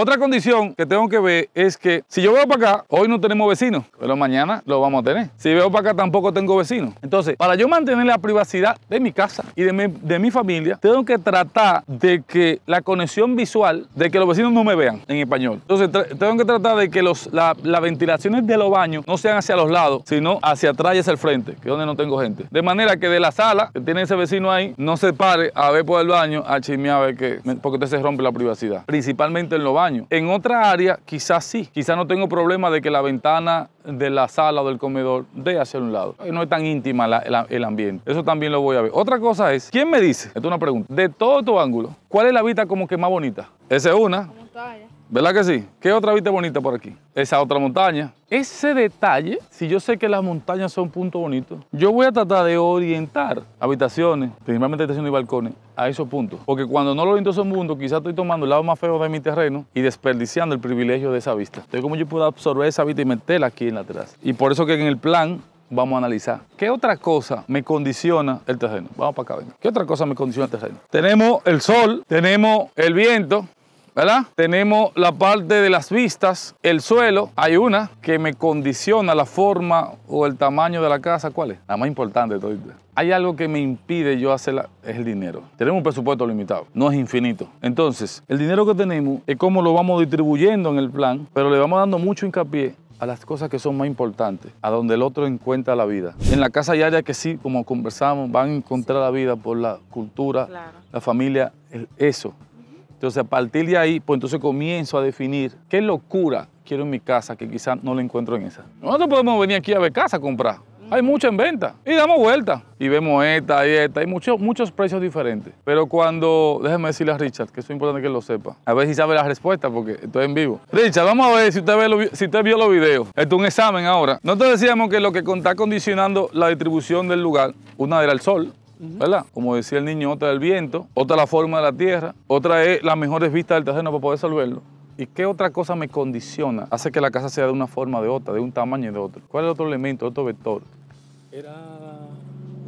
Otra condición que tengo que ver es que si yo veo para acá, hoy no tenemos vecinos, pero mañana lo vamos a tener. Si veo para acá tampoco tengo vecinos. Entonces, para yo mantener la privacidad de mi casa y de mi, familia, tengo que tratar de que la conexión visual, de que los vecinos no me vean en español. Entonces, tengo que tratar de que los, las ventilaciones de los baños no sean hacia los lados, sino hacia atrás y hacia el frente, que es donde no tengo gente. De manera que de la sala que tiene ese vecino ahí, no se pare a ver por el baño, a chismear, a ver que, porque usted se rompe la privacidad. Principalmente en los baños en otra área quizás sí, quizás no tengo problema de que la ventana de la sala o del comedor dé hacia un lado. No es tan íntima el ambiente. Eso también lo voy a ver. Otra cosa es, ¿quién me dice? Esto es una pregunta. De todos tus ángulos, ¿cuál es la vista como que más bonita? Esa es una. ¿Verdad que sí? ¿Qué otra vista bonita por aquí? Esa otra montaña. Ese detalle, si yo sé que las montañas son puntos bonitos, yo voy a tratar de orientar habitaciones, principalmente habitaciones y balcones, a esos puntos. Porque cuando no lo oriento a esos puntos, quizás estoy tomando el lado más feo de mi terreno y desperdiciando el privilegio de esa vista. Entonces, ¿cómo yo puedo absorber esa vista y meterla aquí en la terraza? Y por eso que en el plan vamos a analizar. ¿Qué otra cosa me condiciona el terreno? Vamos para acá, venga. ¿Qué otra cosa me condiciona el terreno? Tenemos el sol, tenemos el viento, ¿verdad? Tenemos la parte de las vistas, el suelo. Hay una que me condiciona la forma o el tamaño de la casa. ¿Cuál es? La más importante Hay algo que me impide yo hacerla, es el dinero. Tenemos un presupuesto limitado, no es infinito. Entonces, el dinero que tenemos es como lo vamos distribuyendo en el plan, pero le vamos dando mucho hincapié a las cosas que son más importantes, a donde el otro encuentra la vida. En la casa hay áreas que sí, como conversamos, van a encontrar la vida por la cultura, la familia, eso. Entonces, a partir de ahí, pues entonces comienzo a definir qué locura quiero en mi casa que quizás no la encuentro en esa. Nosotros podemos venir aquí a ver casa a comprar. Hay mucha en venta y damos vuelta y vemos esta y esta. Hay muchos muchos precios diferentes. Pero cuando, déjeme decirle a Richard, que es importante que lo sepa, a ver si sabe la respuesta porque estoy en vivo. Richard, vamos a ver si usted, si usted vio los videos. Esto es un examen ahora. Nosotros decíamos que lo que está condicionando la distribución del lugar, una era el sol, ¿verdad? Como decía el niño, otra el viento, otra la forma de la tierra, otra es las mejores vistas del terreno para poder resolverlo. ¿Y qué otra cosa me condiciona? Hace que la casa sea de una forma o de otra, de un tamaño de otro. ¿Cuál es el otro elemento, otro vector? Era,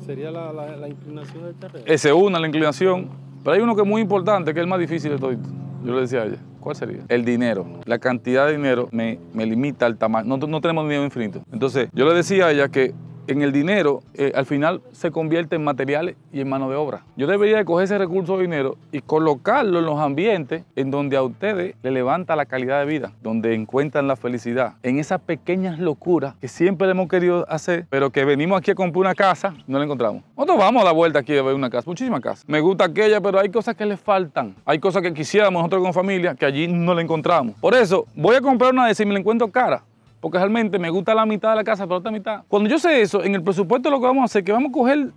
sería la, inclinación del terreno. Ese una, la inclinación. Pero hay uno que es muy importante, que es el más difícil de todo Yo le decía a ella. ¿Cuál sería? El dinero. La cantidad de dinero me, limita al tamaño. No, no tenemos dinero infinito. Entonces, yo le decía a ella que en el dinero, eh, al final se convierte en materiales y en mano de obra. Yo debería de coger ese recurso de dinero y colocarlo en los ambientes en donde a ustedes le levanta la calidad de vida, donde encuentran la felicidad, en esas pequeñas locuras que siempre le hemos querido hacer, pero que venimos aquí a comprar una casa, no la encontramos. Nosotros vamos a la vuelta aquí a ver una casa, muchísimas casas. Me gusta aquella, pero hay cosas que le faltan. Hay cosas que quisiéramos nosotros con familia que allí no la encontramos. Por eso, voy a comprar una de si me la encuentro cara porque realmente me gusta la mitad de la casa, pero otra mitad. Cuando yo sé eso, en el presupuesto lo que vamos a hacer es que vamos a coger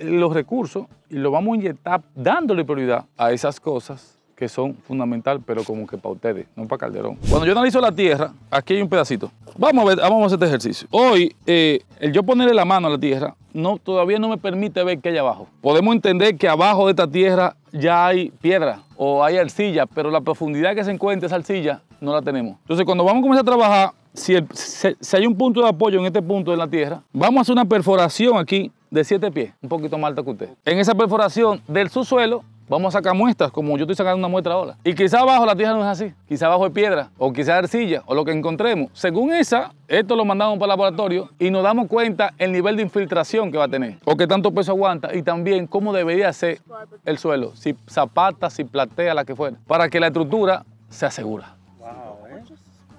los recursos y lo vamos a inyectar dándole prioridad a esas cosas que son fundamental, pero como que para ustedes, no para Calderón. Cuando yo analizo la tierra, aquí hay un pedacito. Vamos a ver, vamos a hacer este ejercicio. Hoy, eh, el yo ponerle la mano a la tierra, todavía no me permite ver qué hay abajo. Podemos entender que abajo de esta tierra ya hay piedra o hay arcilla, pero la profundidad que se encuentra esa arcilla no la tenemos. Entonces, cuando vamos a comenzar a trabajar, si, hay un punto de apoyo en este punto de la tierra, vamos a hacer una perforación aquí de siete pies, un poquito más alta que usted. En esa perforación del subsuelo Vamos a sacar muestras, como yo estoy sacando una muestra ahora. Y quizá abajo la tierra no es así, quizá abajo es piedra, o quizá arcilla, o lo que encontremos. Según esa, esto lo mandamos para el laboratorio y nos damos cuenta el nivel de infiltración que va a tener, o qué tanto peso aguanta, y también cómo debería ser el suelo, si zapata, si platea, la que fuera, para que la estructura se asegura.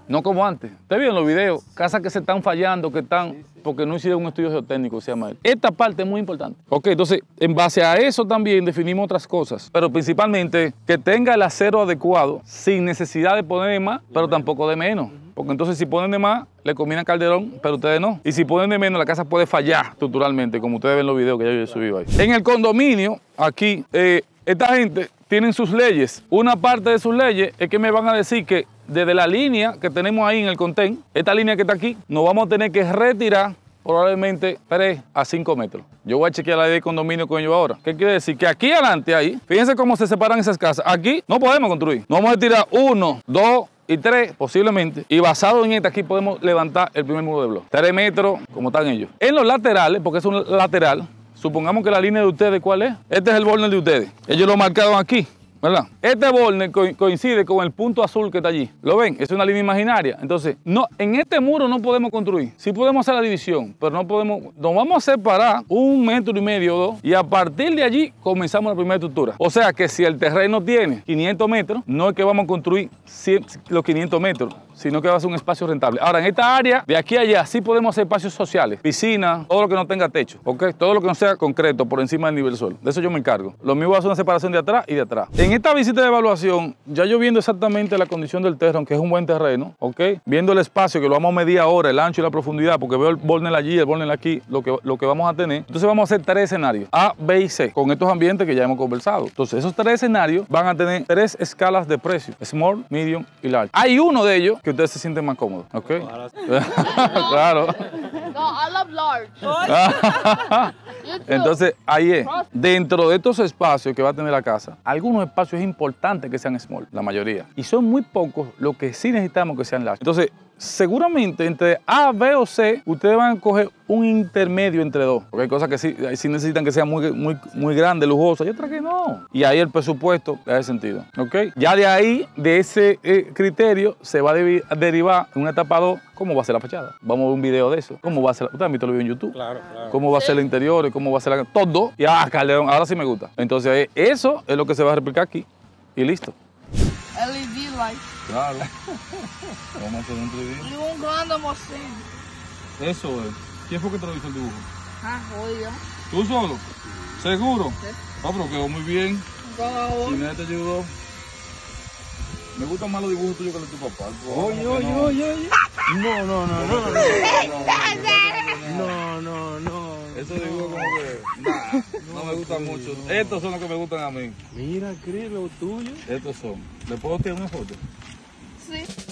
No como antes. Ustedes vieron los videos, casas que se están fallando, que están, porque no hicieron un estudio geotécnico, se llama Esta parte es muy importante. Ok, entonces, en base a eso también definimos otras cosas, pero principalmente que tenga el acero adecuado, sin necesidad de poner de más, pero tampoco de menos. Porque entonces si ponen de más, le combinan calderón, pero ustedes no. Y si ponen de menos, la casa puede fallar estructuralmente, como ustedes ven los videos que yo yo subido ahí. En el condominio, aquí, eh, esta gente tienen sus leyes. Una parte de sus leyes es que me van a decir que desde la línea que tenemos ahí en el contén, esta línea que está aquí, nos vamos a tener que retirar probablemente 3 a 5 metros. Yo voy a chequear la ley de condominio con ellos ahora. ¿Qué quiere decir? Que aquí adelante, ahí, fíjense cómo se separan esas casas. Aquí no podemos construir. Nos vamos a tirar 1, 2, y 3 posiblemente. Y basado en esta, aquí podemos levantar el primer muro de bloque. 3 metros, como están ellos. En los laterales, porque es un lateral, Supongamos que la línea de ustedes, ¿cuál es? Este es el borne de ustedes. Ellos lo marcaron aquí. Este borne coincide con el punto azul que está allí. ¿Lo ven? Es una línea imaginaria. Entonces, no, en este muro no podemos construir. Sí podemos hacer la división, pero no podemos... Nos vamos a separar un metro y medio o dos y a partir de allí comenzamos la primera estructura. O sea que si el terreno tiene 500 metros, no es que vamos a construir los 500 metros, sino que va a ser un espacio rentable. Ahora, en esta área, de aquí a allá, sí podemos hacer espacios sociales, piscinas, todo lo que no tenga techo, ¿ok? Todo lo que no sea concreto por encima del nivel suelo. De eso yo me encargo. Lo mismo va a ser una separación de atrás y de atrás esta visita de evaluación, ya yo viendo exactamente la condición del terreno, que es un buen terreno, ¿ok? Viendo el espacio, que lo vamos a medir ahora, el ancho y la profundidad, porque veo el bornel allí, el bornel aquí, lo que, lo que vamos a tener. Entonces vamos a hacer tres escenarios, A, B y C, con estos ambientes que ya hemos conversado. Entonces esos tres escenarios van a tener tres escalas de precio, small, medium y large. Hay uno de ellos que ustedes se sienten más cómodos, ¿ok? claro. No, I love Entonces, ahí es. Dentro de estos espacios que va a tener la casa, algunos espacios es importante que sean small, la mayoría. Y son muy pocos los que sí necesitamos que sean large. Entonces, seguramente entre A, B o C, ustedes van a coger un intermedio entre dos. Porque hay cosas que sí, sí necesitan que sean muy, muy, muy grandes, lujosas, y otras que no. Y ahí el presupuesto Da sentido. ¿Ok? Ya de ahí, de ese eh, criterio, se va a, derivar en una etapa 2 cómo va a ser la fachada. Vamos a ver un video de eso. ¿Cómo va a ser la... ¿Ustedes YouTube. Claro, Cómo va a ser el interior, cómo va a ser Todo. Y ah, Calderón, ahora sí me gusta. Entonces, eso es lo que se va a replicar aquí. Y listo. LED light. Claro. Vamos a hacer un 3 Y un grande almacén. Eso es. ¿Quién fue que te lo hizo el dibujo? Ah, yo ¿Tú solo? ¿Seguro? Sí. Ah, quedó muy bien. me te ayudó. Me gustan más los dibujos tuyos que los de tu papá. Oye, oye, oye, oye. no, no. no, no, no. me gustan mucho. Estos son los que me gustan a mí. Mira, creo, los tuyos. Estos son. ¿Le puedo tirar una foto? Sí.